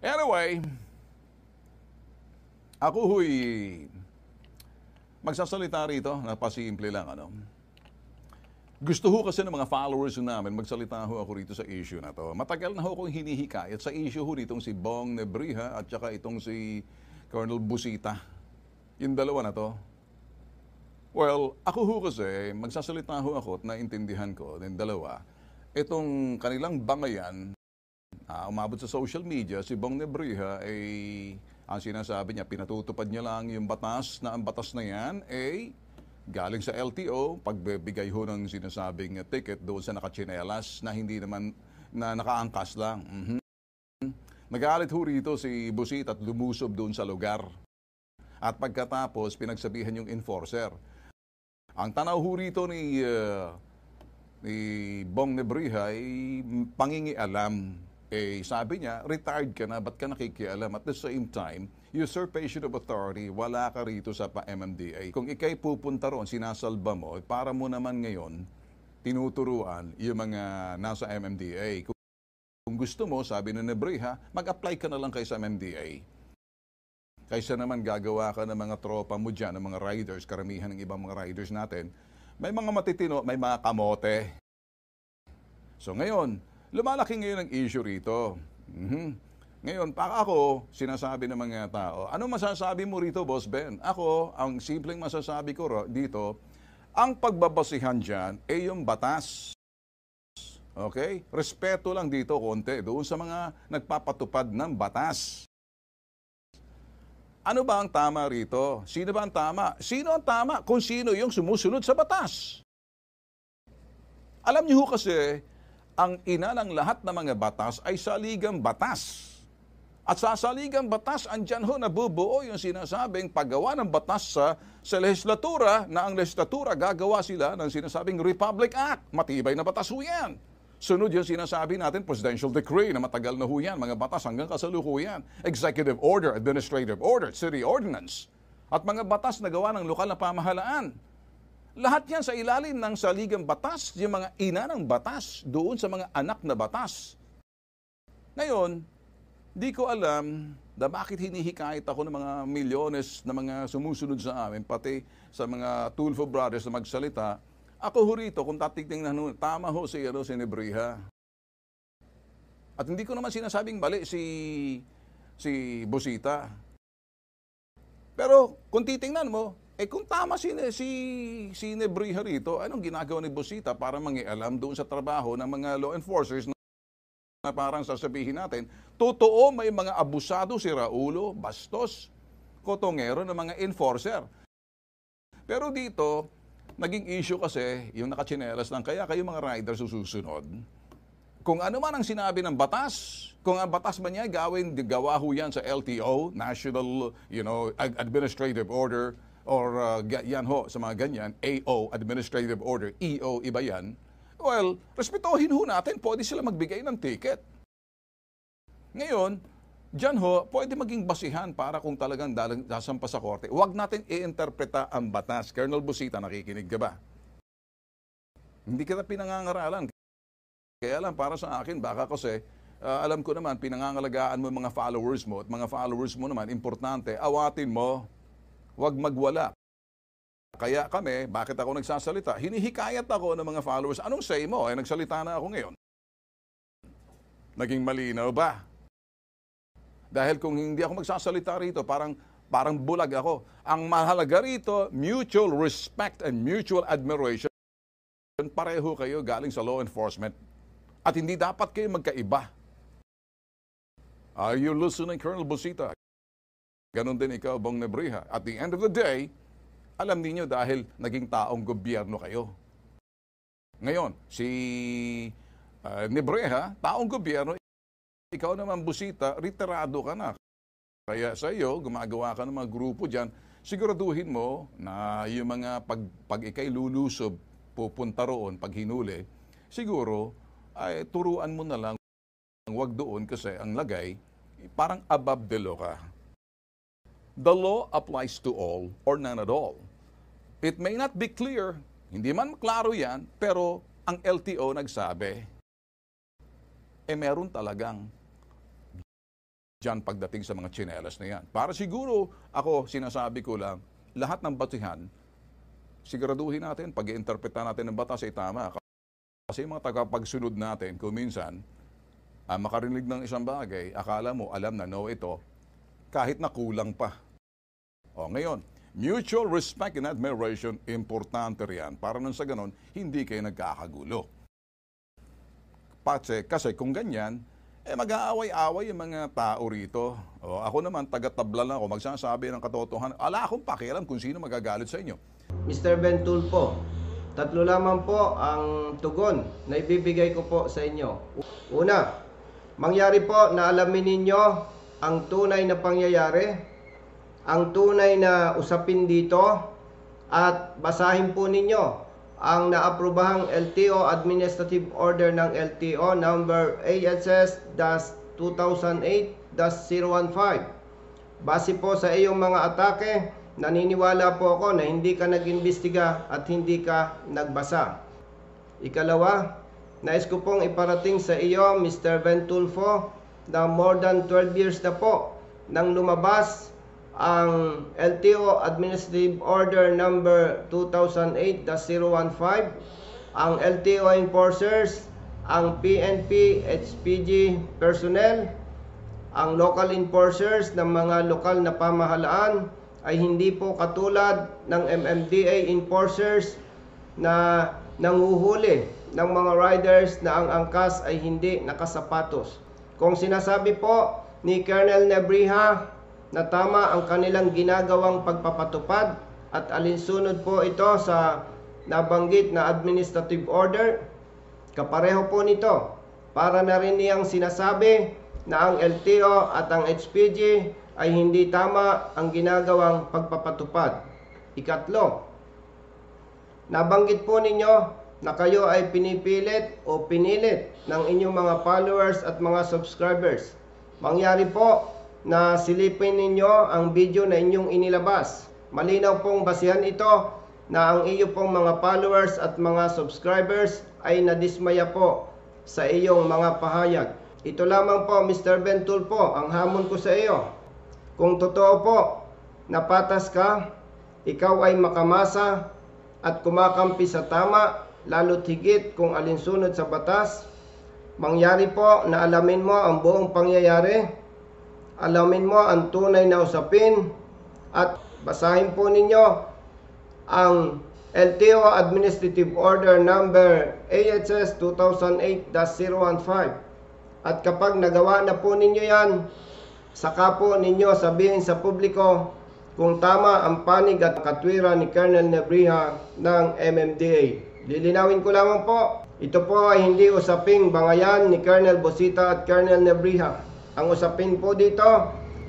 Anyway, ako huy magsasalita rito, napasimple lang ano. Gusto ho kasi ng mga followers namin, magsalita ho ako rito sa issue na to. Matagal na ho akong hinihikayat sa issue ho nitong si Bong Nebriha at saka itong si Colonel Busita. Yung dalawa na to. Well, ako ho kasi, magsasalita ho ako at naintindihan ko, din dalawa, itong kanilang bangayan uh, umabot sa social media, si Bong Nebriha ay eh, ang sinasabi niya, pinatutupad niya lang yung batas na ang batas na yan ay eh, galing sa LTO, pagbibigay ho ng sinasabing ticket doon sa nakachinelas na hindi naman na nakaangkas lang. Mm-hmm. Nagalit ho rito si Busit at lumusob doon sa lugar. At pagkatapos, pinagsabihan yung enforcer. Ang tanaw ho rito ni, uh, ni Bong Nebriha ay pangingialam eh, sabi niya, retired ka na, ba't ka nakikialam? At the same time, usurpation of authority, wala ka rito sa pa-MMDA. Kung ikay pupunta roon, sinasalba mo, eh, para mo naman ngayon, tinuturuan yung mga nasa MMDA. Kung gusto mo, sabi ni Nebreha, mag-apply ka na lang kay sa MMDA. Kaysa naman gagawa ka ng mga tropa mo dyan, ng mga riders, karamihan ng ibang mga riders natin, may mga matitino, may mga kamote. So ngayon, Lumalaki ngayon ang issue rito. Mm-hmm. Ngayon, para ako, sinasabi ng mga tao, ano masasabi mo rito, Boss Ben? Ako, ang simpleng masasabi ko dito, ang pagbabasihan dyan ay yung batas. Okay? Respeto lang dito konti doon sa mga nagpapatupad ng batas. Ano ba ang tama rito? Sino ba ang tama? Sino ang tama kung sino yung sumusunod sa batas? Alam niyo ho kasi, ang ina ng lahat ng mga batas ay saligang batas. At sa saligang batas, andyan ho nabubuo yung sinasabing paggawa ng batas sa, sa legislatura na ang legislatura gagawa sila ng sinasabing Republic Act. Matibay na batas ho yan. Sunod yung sinasabi natin, presidential decree na matagal na ho yan, mga batas hanggang kasalukuyan. Executive order, administrative order, city ordinance. At mga batas na gawa ng lokal na pamahalaan. Lahat yan sa ilalim ng saligang batas, yung mga ina ng batas, doon sa mga anak na batas. Ngayon, di ko alam na bakit hinihikayat ako ng mga milyones na mga sumusunod sa amin, pati sa mga Tulfo Brothers na magsalita, ako ho rito, kung tatignan na tama ho si, ano, si At hindi ko naman sinasabing mali si, si Bosita. Pero kung titingnan mo, eh kung tama si, si, si Nebrija rito, anong ginagawa ni Bosita para mangialam doon sa trabaho ng mga law enforcers na, na parang sasabihin natin, totoo may mga abusado si Raulo, bastos, kotongero ng mga enforcer. Pero dito, naging issue kasi yung nakachinelas lang. Kaya kayo mga riders susunod. Kung ano man ang sinabi ng batas, kung ang batas ba niya gawin, gawa ho yan sa LTO, National you know, Administrative Order, or uh, yan ho, sa mga ganyan, AO, Administrative Order, EO, iba yan, well, respetohin ho natin, pwede sila magbigay ng ticket. Ngayon, dyan ho, pwede maging basihan para kung talagang dasampa sa korte. Huwag natin i ang batas. Colonel Busita, nakikinig ka ba? Hindi kita pinangangaralan. Kaya lang, para sa akin, baka kasi, uh, alam ko naman, pinangangalagaan mo yung mga followers mo at mga followers mo naman, importante, awatin mo Huwag magwala. Kaya kami, bakit ako nagsasalita? Hinihikayat ako ng mga followers. Anong say mo? Ay, eh, nagsalita na ako ngayon. Naging malinaw ba? Dahil kung hindi ako magsasalita rito, parang parang bulag ako. Ang mahalaga rito, mutual respect and mutual admiration. Pareho kayo galing sa law enforcement. At hindi dapat kayo magkaiba. Are you listening, Colonel Busita? Ganon din ikaw, Bong Nebriha. At the end of the day, alam niyo dahil naging taong gobyerno kayo. Ngayon, si uh, ah, Nebreha, taong gobyerno, ikaw naman busita, retirado ka na. Kaya sa iyo, gumagawa ka ng mga grupo dyan, siguraduhin mo na yung mga pag, pag ikay lulusob, pupunta roon pag hinuli, siguro ay turuan mo na lang, ang wag doon kasi ang lagay, parang above the law ka the law applies to all or none at all. It may not be clear, hindi man klaro yan, pero ang LTO nagsabi, eh meron talagang dyan pagdating sa mga chinelas na yan. Para siguro, ako sinasabi ko lang, lahat ng batihan, siguraduhin natin, pag interpreta natin ng batas ay eh, tama. Kasi mga tagapagsunod natin, kung minsan, ah, makarinig ng isang bagay, akala mo, alam na, no, ito, kahit na kulang pa. O ngayon, mutual respect and admiration, importante riyan. Para nun sa ganun, hindi kayo nagkakagulo. Patse, kasi kung ganyan, eh mag-aaway-away yung mga tao rito. O, ako naman, taga-tabla lang ako, magsasabi ng katotohanan. Ala akong pakialam kung sino magagalit sa inyo. Mr. Bentulpo, tatlo lamang po ang tugon na ibibigay ko po sa inyo. Una, mangyari po na alamin ninyo ang tunay na pangyayari ang tunay na usapin dito at basahin po ninyo ang naaprubahang LTO Administrative Order ng LTO number ASS-2008-015. Base po sa iyong mga atake, naniniwala po ako na hindi ka nag-imbestiga at hindi ka nagbasa. Ikalawa, nais ko pong iparating sa iyo, Mr. Ventulfo, na more than 12 years na po nang lumabas ang LTO Administrative Order number 2008-015, ang LTO enforcers, ang PNP, HPG personnel, ang local enforcers ng mga lokal na pamahalaan ay hindi po katulad ng MMDA enforcers na nanguhuli ng mga riders na ang angkas ay hindi nakasapatos. Kung sinasabi po ni Colonel Nebriha na tama ang kanilang ginagawang pagpapatupad at alinsunod po ito sa nabanggit na administrative order. Kapareho po nito para na rin niyang sinasabi na ang LTO at ang HPG ay hindi tama ang ginagawang pagpapatupad. Ikatlo, nabanggit po ninyo na kayo ay pinipilit o pinilit ng inyong mga followers at mga subscribers. Mangyari po na silipin ninyo ang video na inyong inilabas. Malinaw pong basihan ito na ang iyo pong mga followers at mga subscribers ay nadismaya po sa iyong mga pahayag. Ito lamang po Mr. Bentul po ang hamon ko sa iyo. Kung totoo po, napatas ka, ikaw ay makamasa at kumakampi sa tama lalo't higit kung alinsunod sa batas. Mangyari po na alamin mo ang buong pangyayari alamin mo ang tunay na usapin at basahin po ninyo ang LTO Administrative Order number AHS 2008-015 at kapag nagawa na po ninyo yan saka po ninyo sabihin sa publiko kung tama ang panig at katwiran ni Colonel Nebriha ng MMDA. Lilinawin ko lamang po, ito po ay hindi usaping bangayan ni Colonel Bosita at Colonel Nebriha. Ang usapin po dito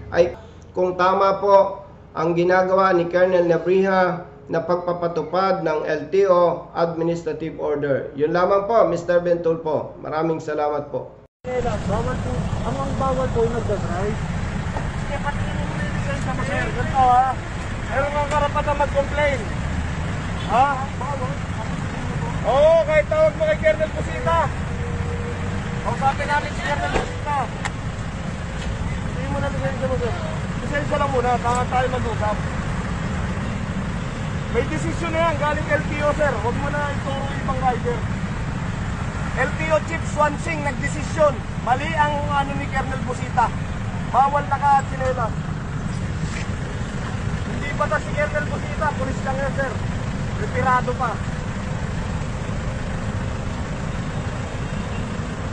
ay kung tama po ang ginagawa ni Colonel Nabriha na pagpapatupad ng LTO Administrative Order. Yun lamang po, Mr. po. Maraming salamat po. Bawal po, ang bawal po yung nagdadrive. Kaya pati yung lisensya mo, sir. Ganito ha. Meron kang karapatan mag-complain. Ha? Bawal. Oo, kahit tawag mo kay Colonel Pusita. Kausapin namin si Colonel Pusita. Pasensya mo sir. Pasensya lang muna, baka tayo mag-usap. May desisyon na yan, galing LTO sir. Huwag mo na ituro ibang rider. LTO Chief Swansing nagdesisyon. Mali ang ano ni Colonel Busita. Bawal na ka at sinelas. Hindi pa ta si Colonel Busita, pulis lang yan sir. Retirado pa.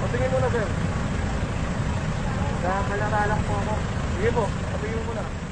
O tingin mo na sir. Nakakalala po ako. Sige po, sabihin mo muna.